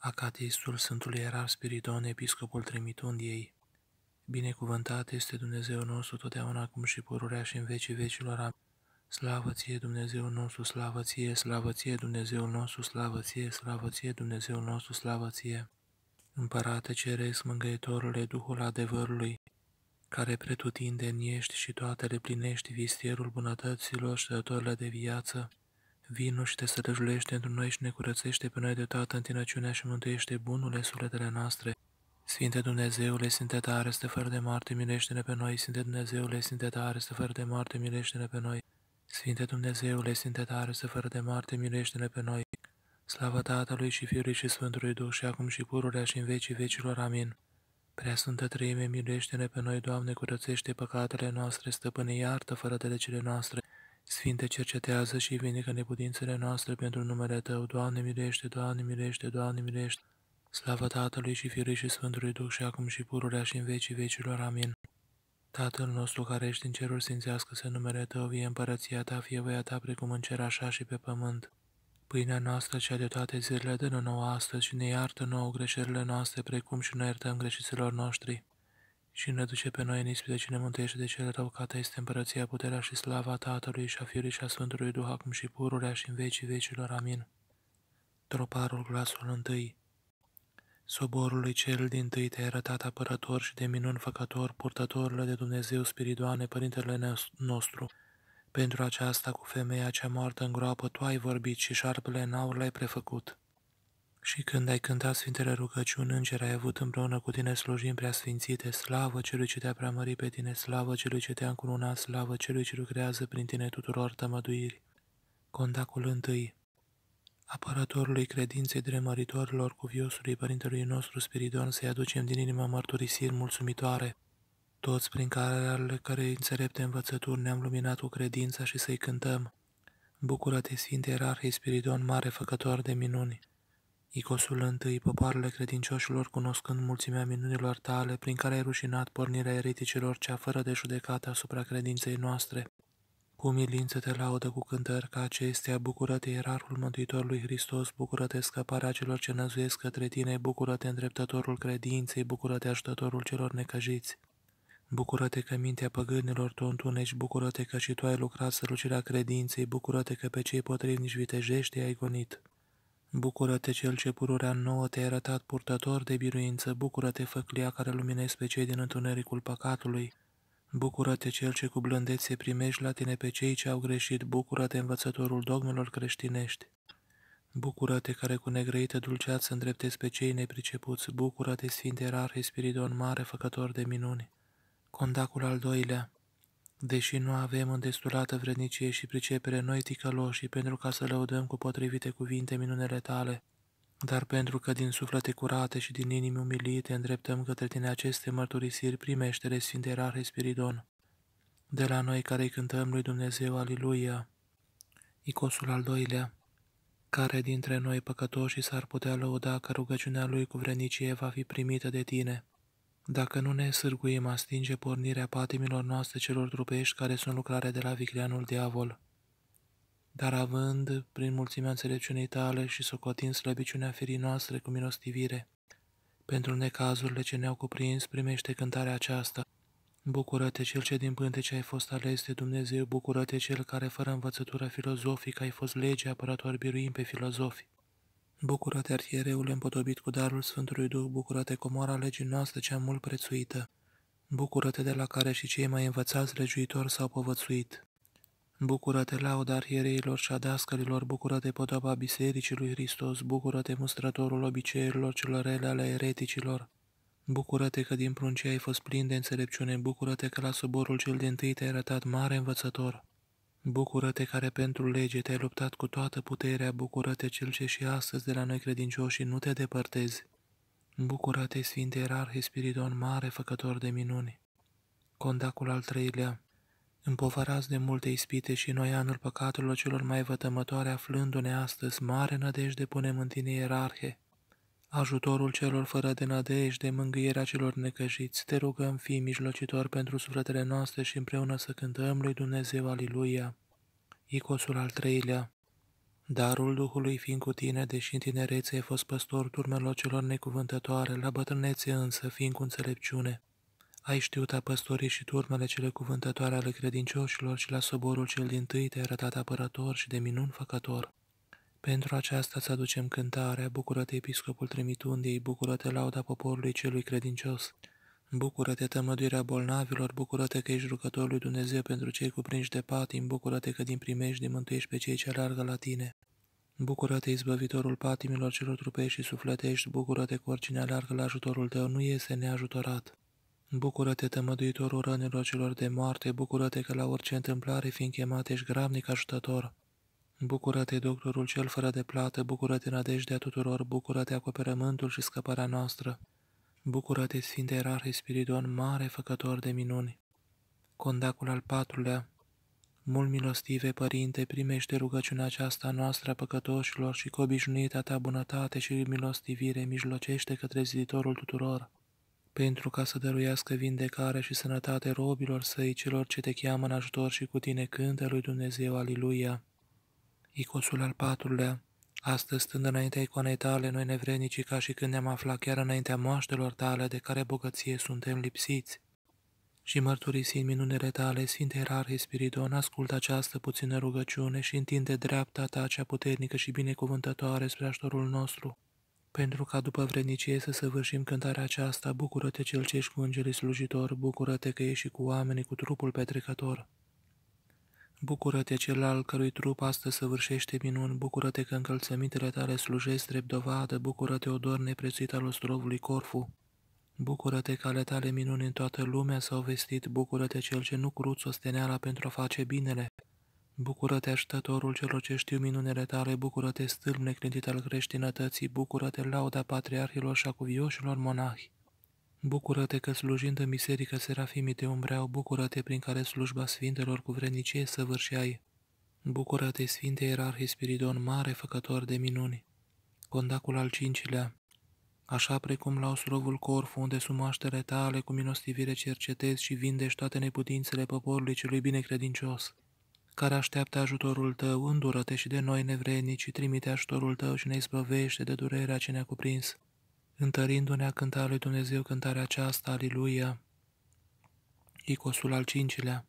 Acatistul Sfântului Eraf Spiridon, episcopul Trimitundiei. Binecuvântat este Dumnezeu nostru totdeauna, acum și pururea și în vecii vecilor. Slavă ție, Dumnezeu nostru, slavă ție, slavă ție, Dumnezeu nostru, slavă ție, slavă ție, Dumnezeu nostru, slavă ție. Împărate ceresc, mângăitorule, Duhul adevărului, care pretutindeni ești și toate le plinești vistierul bunătăților și de viață, Vino și te sătăjulește într noi și ne curățește pe noi de toată întinăciunea și mântuiește bunurile sufletele noastre. Sfinte Dumnezeule, Sfinte tare, stă fără de moarte, milește-ne pe noi. Sfinte Dumnezeule, Sfinte tare, stă fără de moarte, milește-ne pe noi. Sfinte Dumnezeule, Sfinte tare, stă fără de moarte, milește-ne pe noi. Slavă Tatălui și Fiului și Sfântului Duh și acum și pururea și în vecii vecilor. Amin. Prea Sfântă Trăime, milește-ne pe noi, Doamne, curățește păcatele noastre, stăpâne, iartă fără de cele noastre. Sfinte, cercetează și vindecă neputințele noastre pentru numele Tău. Doamne mirește, Doamne mirește, Doamne mirește. Slavă Tatălui și Fiului și Sfântului Duh și acum și pururea și în vecii vecilor. Amin. Tatăl nostru care ești în cerul, sfințească-se numele Tău, vie împărăția Ta, fie voia Ta, precum în cer, așa și pe pământ. Pâinea noastră cea de toate zilele dă nouă astăzi și ne iartă nouă greșelile noastre, precum și noi iertăm greșiților noștri și ne duce pe noi în ispită și ne mântuiește de cele rău, că este împărăția, puterea și slava Tatălui și a Fiului și a Sfântului Duh, acum și pururea și în vecii vecilor. Amin. Troparul glasul întâi Soborului cel din tâi te-ai arătat apărător și de minun făcător, purtătorul de Dumnezeu Spiridoane, Părintele nostru. Pentru aceasta, cu femeia cea moartă în groapă, tu ai vorbit și șarpele în aur l-ai prefăcut. Și când ai cântat Sfintele rugăciuni, înger ai avut împreună cu tine slujim prea sfințite, slavă celui ce te-a preamărit pe tine, slavă celui ce te-a încununat, slavă celui ce lucrează prin tine tuturor tămăduiri. Condacul întâi Apărătorului credinței dremăritorilor viosului Părintelui nostru Spiridon să-i aducem din inimă mărturisiri mulțumitoare, toți prin care ale care înțelepte învățături ne-am luminat cu credința și să-i cântăm. Bucură-te, Sfinte Erarhei Spiridon, mare făcător de minuni! Icosul întâi, popoarele credincioșilor cunoscând mulțimea minunilor tale, prin care ai rușinat pornirea ereticilor cea fără de judecată asupra credinței noastre. Cu milință te laudă cu cântări ca acestea, bucură-te ierarhul Mântuitorului Hristos, bucură-te scăparea celor ce năzuiesc către tine, bucură-te îndreptătorul credinței, bucură-te ajutătorul celor necăjiți. Bucură-te că mintea păgânilor tu întuneci, bucură-te că și tu ai lucrat sărucirea credinței, bucură-te că pe cei potrivnici vitejești ai gonit. Bucură-te cel ce pururea nouă te-ai arătat purtător de biruință, bucură-te făclia care luminezi pe cei din întunericul păcatului. Bucură-te cel ce cu blândețe primești la tine pe cei ce au greșit, bucură-te învățătorul dogmelor creștinești. Bucură-te care cu negreită dulceață îndreptezi pe cei nepricepuți, bucură-te Sfinte Erarhie Spiridon Mare, făcător de minuni. Condacul al doilea Deși nu avem îndestulată vrednicie și pricepere noi ticăloșii pentru ca să lăudăm cu potrivite cuvinte minunele tale, dar pentru că din suflete curate și din inimi umilite îndreptăm către tine aceste mărturisiri, primește-le Sfinte Rare Spiridon. De la noi care îi cântăm lui Dumnezeu, Aliluia, Icosul al doilea, care dintre noi păcătoși s-ar putea lăuda că rugăciunea lui cu vrenicie va fi primită de tine. Dacă nu ne sârguim, a stinge pornirea patimilor noastre celor trupești care sunt lucrare de la vicleanul diavol. Dar având, prin mulțimea înțelepciunii tale și socotind slăbiciunea firii noastre cu milostivire, pentru necazurile ce ne-au cuprins, primește cântarea aceasta. Bucură-te, Cel ce din ce ai fost ales de Dumnezeu, bucură-te, Cel care fără învățătură filozofică ai fost legea apărător biruim pe filozofi. Bucură-te, arhiereule împotobit cu darul Sfântului Duh, bucură-te, comora legii noastre cea mult prețuită. Bucură-te de la care și cei mai învățați legiuitori s-au povățuit. Bucură-te, lauda arhiereilor și a dascălilor, bucură-te, bisericii lui Hristos, bucură-te, mustrătorul obiceiurilor celor rele ale ereticilor. Bucură-te că din pruncii ai fost plin de înțelepciune, bucură-te că la soborul cel din tâi te-ai arătat mare învățător. Bucură-te care pentru lege te-ai luptat cu toată puterea, bucură-te cel ce și astăzi de la noi credincioși nu te depărtezi. Bucură-te, Sfinte Erarhe Spiridon, mare făcător de minuni. Condacul al treilea Împovărați de multe ispite și noi anul păcatelor celor mai vătămătoare, aflându-ne astăzi, mare nădejde punem în tine, Erarhe. Ajutorul celor fără de nădejde, mângâierea celor necăjiți, te rugăm, fii mijlocitor pentru sufletele noastre și împreună să cântăm lui Dumnezeu, Aliluia. Icosul al treilea Darul Duhului fiind cu tine, deși în tinerețe ai fost păstor turmelor celor necuvântătoare, la bătrânețe însă, fiind cu înțelepciune. Ai știut a păstorii și turmele cele cuvântătoare ale credincioșilor și la soborul cel din tâi te-ai arătat apărător și de minun făcător. Pentru aceasta să aducem cântarea, bucură-te episcopul trimitundiei, bucură-te lauda poporului celui credincios. Bucură-te, tămăduirea bolnavilor, bucură-te că ești rugătorul lui Dumnezeu pentru cei cuprinși de patim, bucură-te că din primești mântuiești pe cei ce alargă la tine. Bucură-te, izbăvitorul patimilor celor trupești și sufletești, bucură-te că oricine alargă la ajutorul tău nu iese neajutorat. Bucură-te, tămăduitorul rănilor celor de moarte, bucură-te că la orice întâmplare, fiind chemat, ești grabnic ajutător. Bucură-te, doctorul cel fără de plată, bucură-te, nădejdea tuturor, bucură-te, acoperământul și scăparea noastră. Bucură-te, Sfinte Erarhie Spiridon, mare făcător de minuni! Condacul al patrulea, mult milostive, Părinte, primește rugăciunea aceasta noastră a păcătoșilor și cu obișnuita ta bunătate și milostivire mijlocește către ziditorul tuturor, pentru ca să dăruiască vindecare și sănătate robilor săi celor ce te cheamă în ajutor și cu tine cântă lui Dumnezeu, Aliluia. Icosul al patrulea, Astăzi, stând înaintea icoanei tale, noi nevrednicii ca și când ne-am aflat chiar înaintea moaștelor tale, de care bogăție suntem lipsiți. Și mărturisind minunele tale, Sfinte Erarhe Spiridon, ascultă această puțină rugăciune și întinde dreapta ta cea puternică și binecuvântătoare spre aștorul nostru. Pentru ca după vrednicie să săvârșim cântarea aceasta, bucură-te cel ce ești cu îngerii slujitor, bucură-te că ești și cu oamenii cu trupul petrecător. Bucură-te cel al cărui trup astăzi săvârșește minuni, bucură-te că încălțămintele tale slujesc drept dovadă, bucură-te, odor neprețuit al ostrovului Corfu. Bucură-te că ale tale minuni în toată lumea s-au vestit, bucură-te cel ce nu cruț steneala pentru a face binele. Bucură-te aștătorul celor ce știu minunele tale, bucură-te stâlp neclintit al creștinătății, bucură-te lauda patriarhilor și a cuvioșilor monahi. Bucură-te că slujind în biserică serafimii te umbreau, bucură-te prin care slujba sfintelor cu vrednicie săvârșeai. Bucură-te, Sfinte Ierarhi Spiridon, mare făcător de minuni. Condacul al cincilea, așa precum la osrovul Corfu, unde sumaștere tale cu minostivire cercetezi și vindești toate neputințele poporului celui binecredincios, care așteaptă ajutorul tău, îndură-te și de noi nevrednici, trimite ajutorul tău și ne izbăvește de durerea ce ne-a cuprins întărindu-ne a cânta lui Dumnezeu cântarea aceasta, Aliluia, Icosul al cincilea,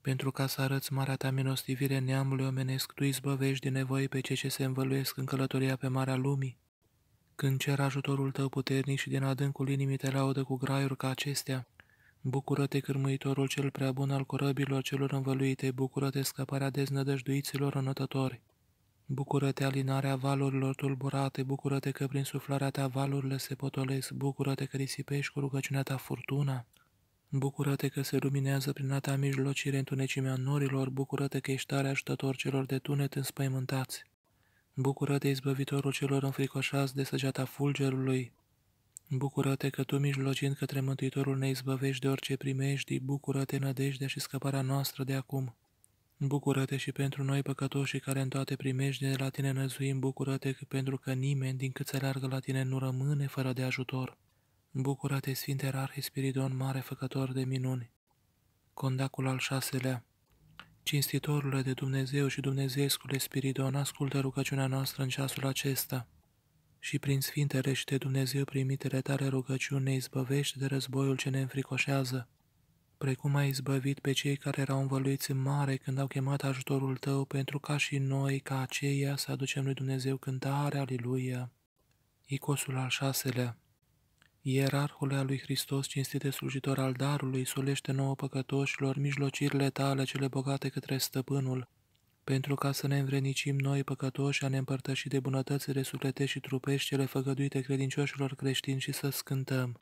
pentru ca să arăți marea ta minostivire neamului omenesc, tu izbăvești din nevoi pe cei ce se învăluiesc în călătoria pe marea lumii. Când cer ajutorul tău puternic și din adâncul inimii te laudă cu graiuri ca acestea, Bucură-te, cârmuitorul cel prea bun al corăbilor celor învăluite, bucură-te, scăparea deznădăjduiților înătători. Bucură-te, alinarea valurilor tulburate, bucură-te că prin suflarea ta valurile se potolesc, bucură-te că risipești cu rugăciunea ta furtuna, bucură-te că se luminează prin a ta mijlocire întunecimea norilor, bucură-te că ești tare ajutător celor de tunet înspăimântați. Bucură-te, izbăvitorul celor înfricoșați de săgeata fulgerului, Bucură-te că tu, mijlocind către Mântuitorul, ne izbăvești de orice primești, bucură-te, nădejdea și scăparea noastră de acum. Bucură-te și pentru noi păcătoși care în toate primești de la tine năzuim, bucură-te pentru că nimeni din cât se leargă la tine nu rămâne fără de ajutor. Bucură-te, Sfinte Rarhi Spiridon, mare făcător de minuni. Condacul al șaselea Cinstitorule de Dumnezeu și Dumnezeescule Spiridon, ascultă rugăciunea noastră în ceasul acesta și prin Sfintele și de Dumnezeu primitele tale rugăciune izbăvește de războiul ce ne înfricoșează precum ai izbăvit pe cei care erau învăluiți în mare când au chemat ajutorul tău, pentru ca și noi, ca aceia, să aducem lui Dumnezeu cântare, aliluia. Icosul al șaselea Ierarhul al lui Hristos, cinstite slujitor al darului, solește nouă păcătoșilor mijlocirile tale cele bogate către stăpânul, pentru ca să ne învrenicim noi păcătoși a ne împărtăși de bunătățile sufletești și trupești cele făgăduite credincioșilor creștini și să scântăm.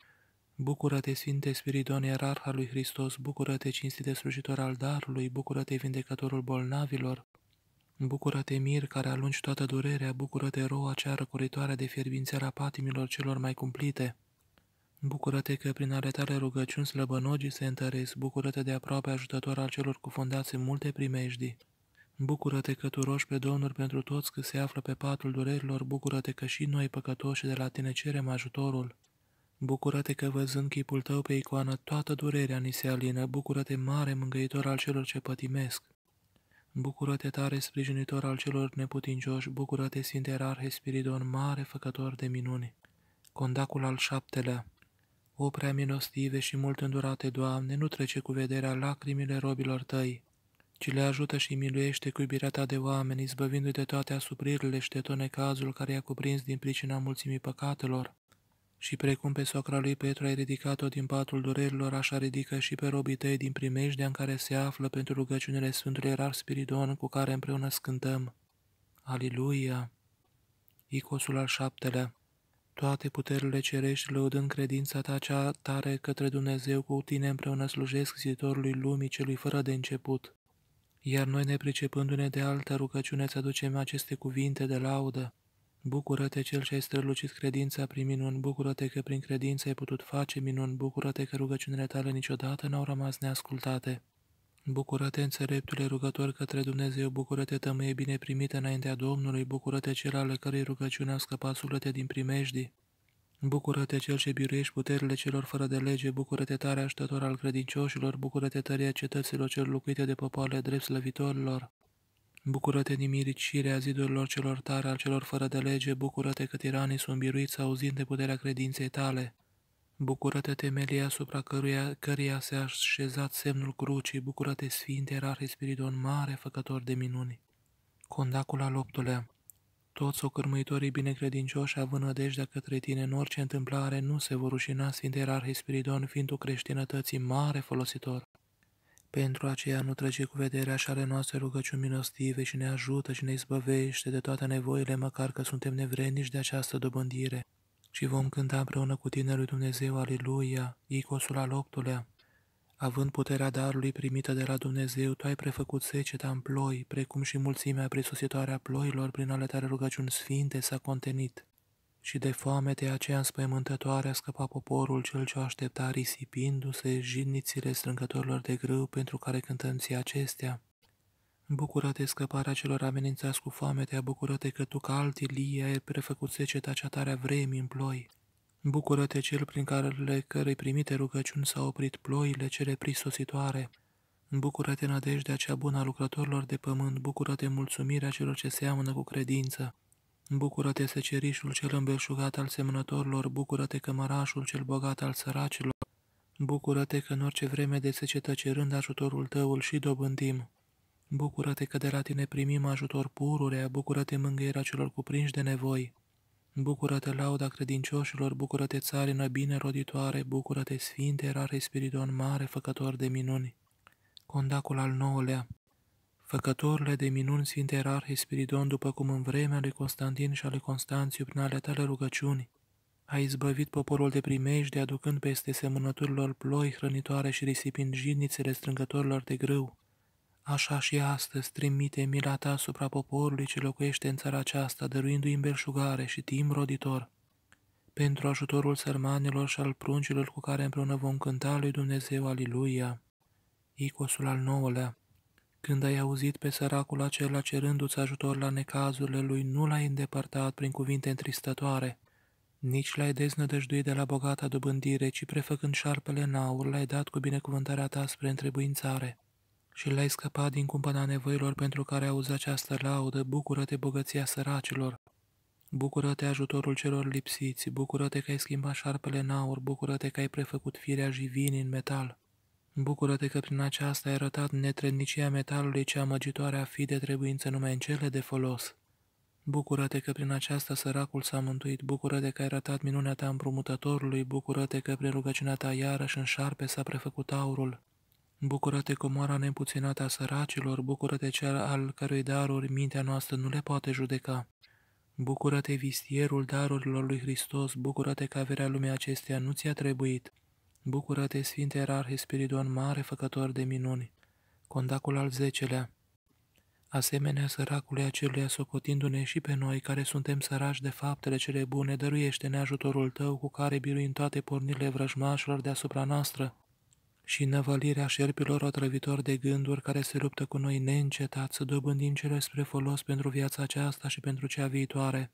Bucură-te, Sfinte Spiridon, Ierarha lui Hristos, bucură-te, cinstite slujitor al darului, bucură-te, vindecătorul bolnavilor, bucură-te, mir care alungi toată durerea, bucură-te, roa cea răcuritoare de fierbințeala patimilor celor mai cumplite. Bucură-te că prin ale tale rugăciuni slăbănogii se întăresc, bucură-te de aproape ajutător al celor cufundați în multe primejdii. Bucură-te că tu roși pe Domnul pentru toți că se află pe patul durerilor, bucură-te că și noi păcătoși de la tine cerem ajutorul. Bucură-te că văzând chipul tău pe icoană, toată durerea ni se alină, bucură-te mare mângăitor al celor ce pătimesc. Bucură-te tare sprijinitor al celor neputincioși, bucură-te Sfinte Spiridon, mare făcător de minuni. Condacul al șaptelea O prea milostive și mult îndurate, Doamne, nu trece cu vederea lacrimile robilor tăi, ci le ajută și miluiește cu iubirea ta de oameni, izbăvindu-i de toate asupririle și de tone cazul care i-a cuprins din pricina mulțimii păcatelor și precum pe socra lui Petru ai ridicat-o din patul durerilor, așa ridică și pe robii tăi din primejdea în care se află pentru rugăciunile Sfântului Erar Spiridon cu care împreună scântăm. Aliluia! Icosul al șaptelea toate puterile cerești, lăudând credința ta cea tare către Dumnezeu, cu tine împreună slujesc zitorului lumii celui fără de început. Iar noi, nepricepându-ne de altă rugăciune, îți aducem aceste cuvinte de laudă, Bucură-te cel ce ai strălucit credința prin minuni, bucură-te că prin credință ai putut face minuni, bucură-te că rugăciunile tale niciodată n-au rămas neascultate. Bucură-te, înțeleptule rugător către Dumnezeu, bucură-te, tămâie bine primită înaintea Domnului, bucură-te cel ale cărei rugăciune a scăpat sulete din primejdii. Bucură-te cel ce biruiești puterile celor fără de lege, bucură-te tare aștător al credincioșilor, bucură-te tăria cetăților cel locuite de popoare drept slăvitorilor. Bucură-te, nimiricire zidurilor celor tare, al celor fără de lege, bucură-te că tiranii sunt biruiți auzind de puterea credinței tale. Bucură-te, temelia asupra căruia, căreia se așezat semnul crucii, bucură-te, Sfinte, Rarhe Spiridon, mare făcător de minuni. Condacul al optulea Toți ocârmâitorii binecredincioși, având nădejdea către tine în orice întâmplare, nu se vor rușina, Sfinte, Rarhe Spiridon, fiind o creștinătății mare folositor. Pentru aceea nu trece cu vederea și ale noastre rugăciuni minostive și ne ajută și ne izbăvește de toate nevoile, măcar că suntem nevrednici de această dobândire. Și vom cânta împreună cu tine lui Dumnezeu, Aleluia, Icosul al optulea. Având puterea darului primită de la Dumnezeu, tu ai prefăcut seceta în ploi, precum și mulțimea presusitoare a ploilor prin ale tale rugăciuni sfinte s-a contenit și de de aceea înspăimântătoare a scăpat poporul cel ce o aștepta risipindu-se jidnițile strângătorilor de grâu pentru care cântăm ție acestea. Bucură-te scăparea celor amenințați cu foametea, bucură-te că tu ca altii lia ai prefăcut seceta cea tare a vremii în ploi. Bucură-te cel prin care cărei primite rugăciuni s-au oprit ploile cele prisositoare. Bucură-te nădejdea cea bună a lucrătorilor de pământ, bucură-te mulțumirea celor ce seamănă cu credință. Bucură-te, secerișul cel îmbelșugat al semnătorilor, bucură-te, cămărașul cel bogat al săracilor, bucură-te că în orice vreme de secetă cerând ajutorul tău îl și dobândim. Bucură-te că de la tine primim ajutor pururea, bucură-te mângâierea celor cuprinși de nevoi. Bucură-te, lauda credincioșilor, bucură-te, țarină bine roditoare, bucură-te, sfinte, rare Spiridon mare, făcător de minuni. Condacul al nouălea Făcătorile de minuni, Sfinte Erarhii Spiridon, după cum în vremea lui Constantin și ale Constanțiu, prin ale tale rugăciuni, a izbăvit poporul de primejde, aducând peste semănăturilor ploi hrănitoare și risipind jinițele strângătorilor de grâu. Așa și astăzi trimite mila ta supra poporului ce locuiește în țara aceasta, dăruindu-i belșugare și timp roditor. Pentru ajutorul sărmanilor și al pruncilor cu care împreună vom cânta lui Dumnezeu, Aliluia. Icosul al nouălea când ai auzit pe săracul acela cerându-ți ajutor la necazurile lui, nu l-ai îndepărtat prin cuvinte întristătoare. Nici l-ai deznădăjduit de la bogata dobândire, ci prefăcând șarpele în aur, l-ai dat cu binecuvântarea ta spre întrebuințare. Și l-ai scăpat din cumpăna nevoilor pentru care auzi această laudă, bucură-te bogăția săracilor. Bucură-te ajutorul celor lipsiți, bucură-te că ai schimbat șarpele în aur, bucură-te că ai prefăcut firea jivinii în metal. Bucură-te că prin aceasta ai arătat netrednicia metalului ce amăgitoare a fi de trebuință numai în cele de folos. Bucură-te că prin aceasta săracul s-a mântuit, bucură-te că ai arătat minunea ta împrumutătorului, bucură-te că prin rugăciunea ta iarăși în șarpe s-a prefăcut aurul. Bucură-te comoara nepuținată a săracilor, bucură-te cel al cărui daruri mintea noastră nu le poate judeca. Bucură-te vistierul darurilor lui Hristos, bucură-te că averea lumea acesteia nu ți-a trebuit. Bucură-te, Sfinte Erarhe Spiridon, mare făcător de minuni, condacul al zecelea, asemenea săracului aceluia socotindu-ne și pe noi care suntem săraci de faptele cele bune, dăruiește-ne ajutorul tău cu care biruim toate pornirile vrăjmașilor deasupra noastră și năvălirea șerpilor otrăvitori de gânduri care se luptă cu noi neîncetat să dobândim cele spre folos pentru viața aceasta și pentru cea viitoare,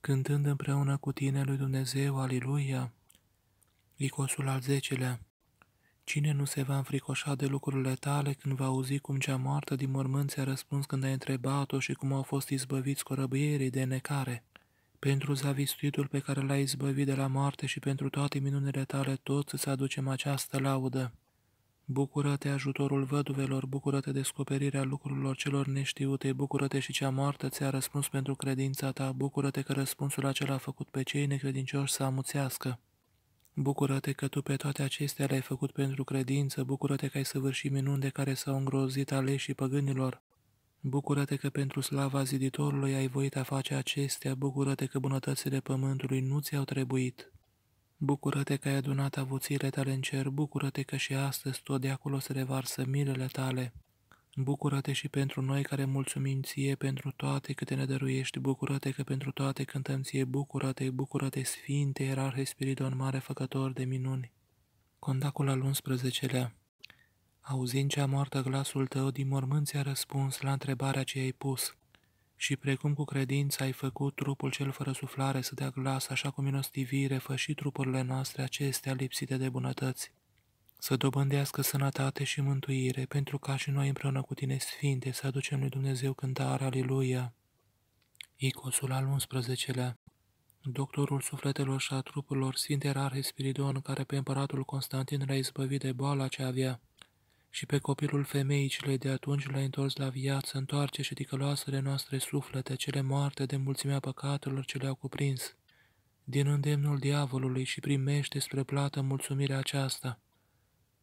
cântând împreună cu tine lui Dumnezeu, Aliluia! licosul al zecelea Cine nu se va înfricoșa de lucrurile tale când va auzi cum cea moartă din mormânt ți-a răspuns când ai întrebat-o și cum au fost izbăviți corăbierii de necare? Pentru zavistuitul pe care l-ai izbăvit de la moarte și pentru toate minunile tale, toți îți aducem această laudă. Bucură-te ajutorul văduvelor, bucură-te descoperirea lucrurilor celor neștiute, bucură-te și cea moartă ți-a răspuns pentru credința ta, bucură-te că răspunsul acela a făcut pe cei necredincioși să amuțească. Bucură-te că tu pe toate acestea le-ai făcut pentru credință, bucură-te că ai săvârșit minuni de care s-au îngrozit aleșii păgânilor. Bucură-te că pentru slava ziditorului ai voit a face acestea, bucură-te că bunătățile pământului nu ți-au trebuit. Bucură-te că ai adunat avuțiile tale în cer, bucură-te că și astăzi tot de acolo se revarsă milele tale. Bucură-te și pentru noi care mulțumim ție pentru toate câte ne dăruiești, bucură-te că pentru toate cântăm ție, bucură-te, bucură-te, Sfinte, Ierarhe Spiridon, Mare Făcător de minuni. Condacul al 11-lea Auzind cea moartă glasul tău, din mormânt ți-a răspuns la întrebarea ce ai pus. Și precum cu credință ai făcut trupul cel fără suflare să dea glas, așa cu minostivire, fă și trupurile noastre acestea lipsite de bunătăți să dobândească sănătate și mântuire, pentru ca și noi împreună cu tine, Sfinte, să aducem lui Dumnezeu cântarea Aleluia. Icosul al 11-lea Doctorul sufletelor și a trupurilor, Sfinte Rarhe Spiridon, care pe împăratul Constantin l-a izbăvit de boala ce avea, și pe copilul femeii cele de atunci l-a întors la viață, întoarce și ticăloasele noastre suflete, cele moarte de mulțimea păcatelor ce le-au cuprins, din îndemnul diavolului și primește spre plată mulțumirea aceasta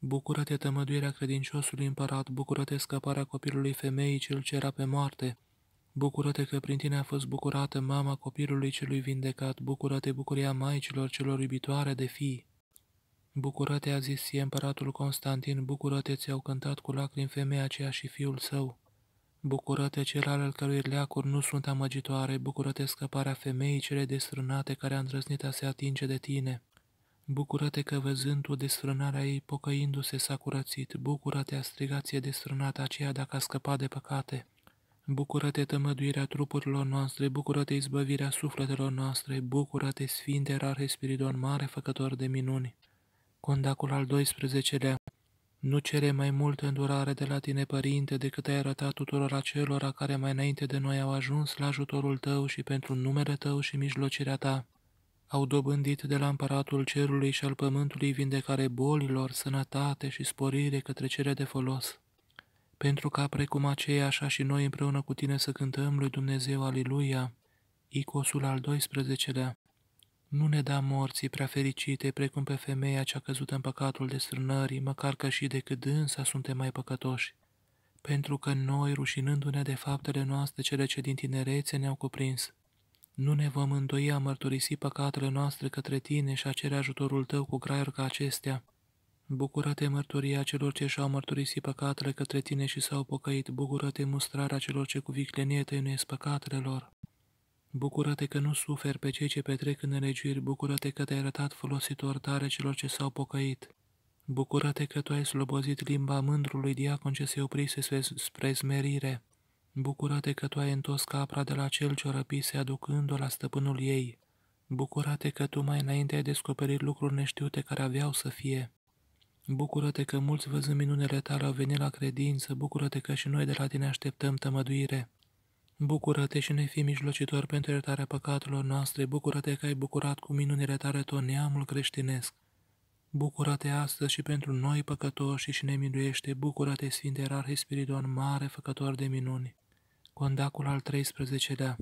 Bucură-te, tămăduirea credinciosului împărat, bucură-te scăparea copilului femeii cel ce pe moarte. Bucură-te că prin tine a fost bucurată mama copilului celui vindecat, bucură-te bucuria maicilor celor iubitoare de fii. Bucură-te, a zis sie împăratul Constantin, bucură-te, ți-au cântat cu lacrimi femeia aceea și fiul său. Bucură-te, cel al cărui leacuri nu sunt amăgitoare, bucură-te scăparea femeii cele desrânate care a îndrăznit a se atinge de tine. Bucurate că văzând-o desfrânarea ei, pocăindu-se s-a curățit, bucurate a strigație desfrânată aceea dacă a scăpat de păcate. Bucură-te tămăduirea trupurilor noastre, bucură-te izbăvirea sufletelor noastre, bucură-te Sfinte Rare Spiridon, mare făcător de minuni. Condacul al 12-lea Nu cere mai multă îndurare de la tine, Părinte, decât ai arătat tuturor acelora care mai înainte de noi au ajuns la ajutorul tău și pentru numele tău și mijlocirea ta au dobândit de la împăratul cerului și al pământului vindecare bolilor, sănătate și sporire către cele de folos. Pentru ca precum aceea, așa și noi împreună cu tine să cântăm lui Dumnezeu Aliluia, Icosul al 12-lea. Nu ne da morții prea fericite, precum pe femeia a căzut în păcatul desfrânării, măcar că și decât dânsa suntem mai păcătoși. Pentru că noi, rușinându-ne de faptele noastre, cele ce din tinerețe ne-au cuprins, nu ne vom îndoi a mărturisi păcatele noastre către tine și a cere ajutorul tău cu graiuri ca acestea. Bucură-te mărturia celor ce și-au mărturisit păcatele către tine și s-au pocăit, bucură-te mustrarea celor ce cu viclenie tăinuiesc păcatele lor. Bucură-te că nu suferi pe cei ce petrec în nelegiuiri, bucură-te că te-ai arătat folositor tare celor ce s-au pocăit. Bucură-te că tu ai slobozit limba mândrului diacon ce se oprise spre, spre zmerire. Bucură-te că tu ai întors capra de la cel ce o răpise aducându o la stăpânul ei. Bucură-te că tu mai înainte ai descoperit lucruri neștiute care aveau să fie. Bucură-te că mulți văzând minunele tale au venit la credință, bucură-te că și noi de la tine așteptăm tămăduire. Bucură-te și ne fii mijlocitor pentru iertarea păcatelor noastre, bucură-te că ai bucurat cu minunile tale tot neamul creștinesc. Bucură-te astăzi și pentru noi păcătoși și ne miluiește, bucură-te, Sfinte Rarhe Spiridon, mare făcător de minuni. Condacul al 13-lea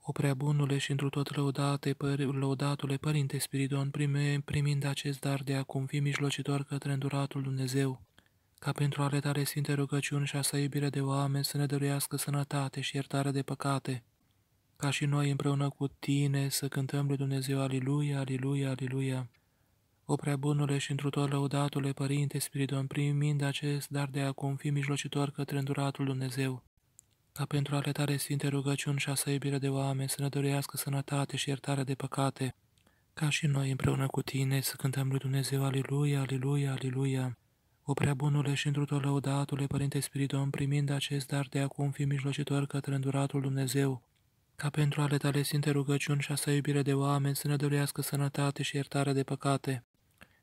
O prea bunule și într-o tot lăudate, păr- lăudatule Părinte Spiridon, prime, primind acest dar de acum, fi mijlocitor către înduratul Dumnezeu, ca pentru ale da tale sfinte rugăciuni și a sa iubire de oameni să ne dăruiască sănătate și iertare de păcate, ca și noi împreună cu tine să cântăm lui Dumnezeu Aliluia, Aliluia, Aliluia. O prea bunule și într-o tot lăudatule Părinte Spiridon, primind acest dar de acum, fi mijlocitor către înduratul Dumnezeu, ca pentru ale da tale sfinte rugăciuni și a să iubire de oameni să ne dorească sănătate și iertare de păcate, ca și noi împreună cu tine să cântăm lui Dumnezeu Aliluia, Aliluia, Aliluia. O prea bunule și într-o lăudatule, Părinte Spiridon, primind acest dar de acum fi mijlocitor către înduratul Dumnezeu, ca pentru ale da tale sinte rugăciuni și a sa iubire de oameni să ne dorească sănătate și iertare de păcate,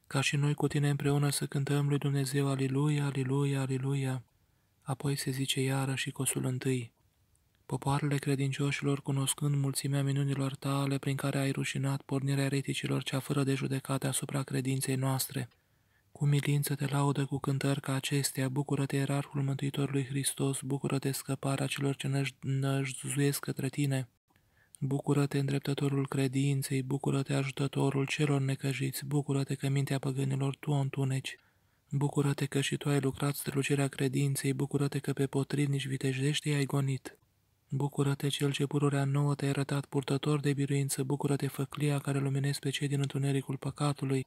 ca și noi cu tine împreună să cântăm lui Dumnezeu Aliluia, Aliluia, Aliluia. Apoi se zice iarăși cosul întâi. Popoarele credincioșilor, cunoscând mulțimea minunilor tale prin care ai rușinat pornirea reticilor cea fără de judecate asupra credinței noastre, cu milință te laudă cu cântări ca acestea, bucură-te, erarhul Mântuitorului Hristos, bucură-te, scăparea celor ce năjduiesc către tine. Bucură-te, îndreptătorul credinței, bucură-te, ajutătorul celor necăjiți, bucură-te că mintea păgânilor tu o întuneci. Bucură-te că și tu ai lucrat strălucirea credinței, bucură-te că pe potrivnici vitejdești ai gonit. Bucură-te, cel ce pururea nouă te-ai arătat purtător de biruință, bucură-te, făclia care luminezi pe cei din întunericul păcatului,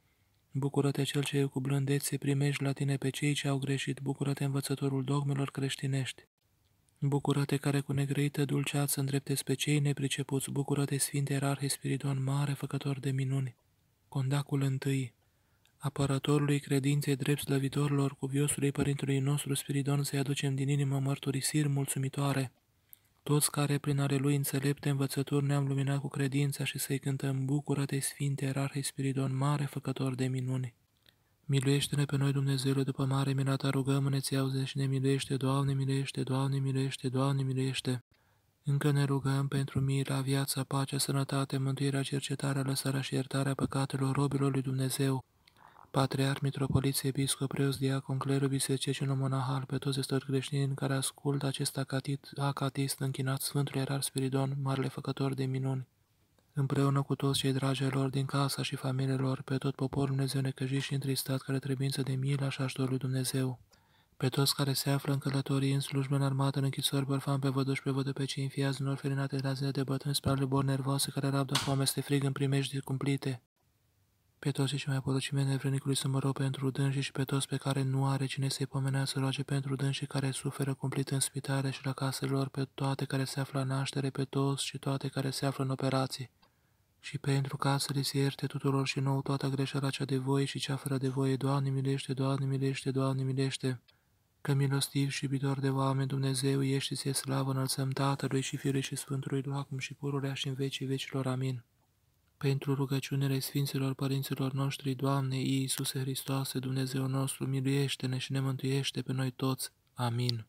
bucură-te, cel ce cu blândețe primești la tine pe cei ce au greșit, bucură-te, învățătorul dogmelor creștinești. Bucură-te care cu negrăită dulceață îndreptezi pe cei nepricepuți, bucură-te, Sfinte Erarhe Spiridon Mare, făcător de minuni. Condacul întâi apărătorului credinței drept slăvitorilor cuviosului Părintelui nostru Spiridon să-i aducem din inimă mărturisiri mulțumitoare. Toți care prin ale lui înțelepte învățături ne-am luminat cu credința și să-i cântăm bucură Sfinte, Erarhei Spiridon, mare făcător de minuni. Miluiește-ne pe noi, Dumnezeu după mare minata rugăm ți auze și ne miluiește, Doamne, miluiește, Doamne, miluiește, Doamne, miluiește. Încă ne rugăm pentru mila, viața, pacea, sănătate, mântuirea, cercetarea, lăsarea și iertarea păcatelor robilor lui Dumnezeu, patriar, mitropolit, episcop, preos, diacon, cleru, biseric, monahal, pe toți istori creștini care ascult acest acatit, acatist închinat Sfântul Erar Spiridon, marele făcător de minuni. Împreună cu toți cei dragilor din casa și familiilor, pe tot poporul Dumnezeu necăjit și întristat, care trebuință de milă și ajutorul lui Dumnezeu. Pe toți care se află în călătorii, în slujbe în armată, în închisori, bărfan pe văduși, pe vădă pe cei înfiați, în orfelinate, la zile de bătrâni, spre ale bor nervoase, care rabdă foame, este frig în primejdii cumplite. Pe toți și mai porocime nevrenicului să mă rog pentru dânsi și pe toți pe care nu are cine să-i pomenea să roage pentru dânsi care suferă cumplit în spitare și la lor pe toate care se află la naștere, pe toți și toate care se află în operații. Și pentru ca să le se ierte tuturor și nouă toată greșeala cea de voi și cea fără de voie, Doamne milește, Doamne milește, Doamne milește! Că milostiv și iubitor de oameni, Dumnezeu, ești se slavă, înălțăm Tatălui și Fiului și Sfântului, acum și pururea și în vecii vecilor. Amin pentru rugăciunile Sfinților Părinților noștri, Doamne Iisuse Hristoase, Dumnezeu nostru, miluiește-ne și ne mântuiește pe noi toți. Amin.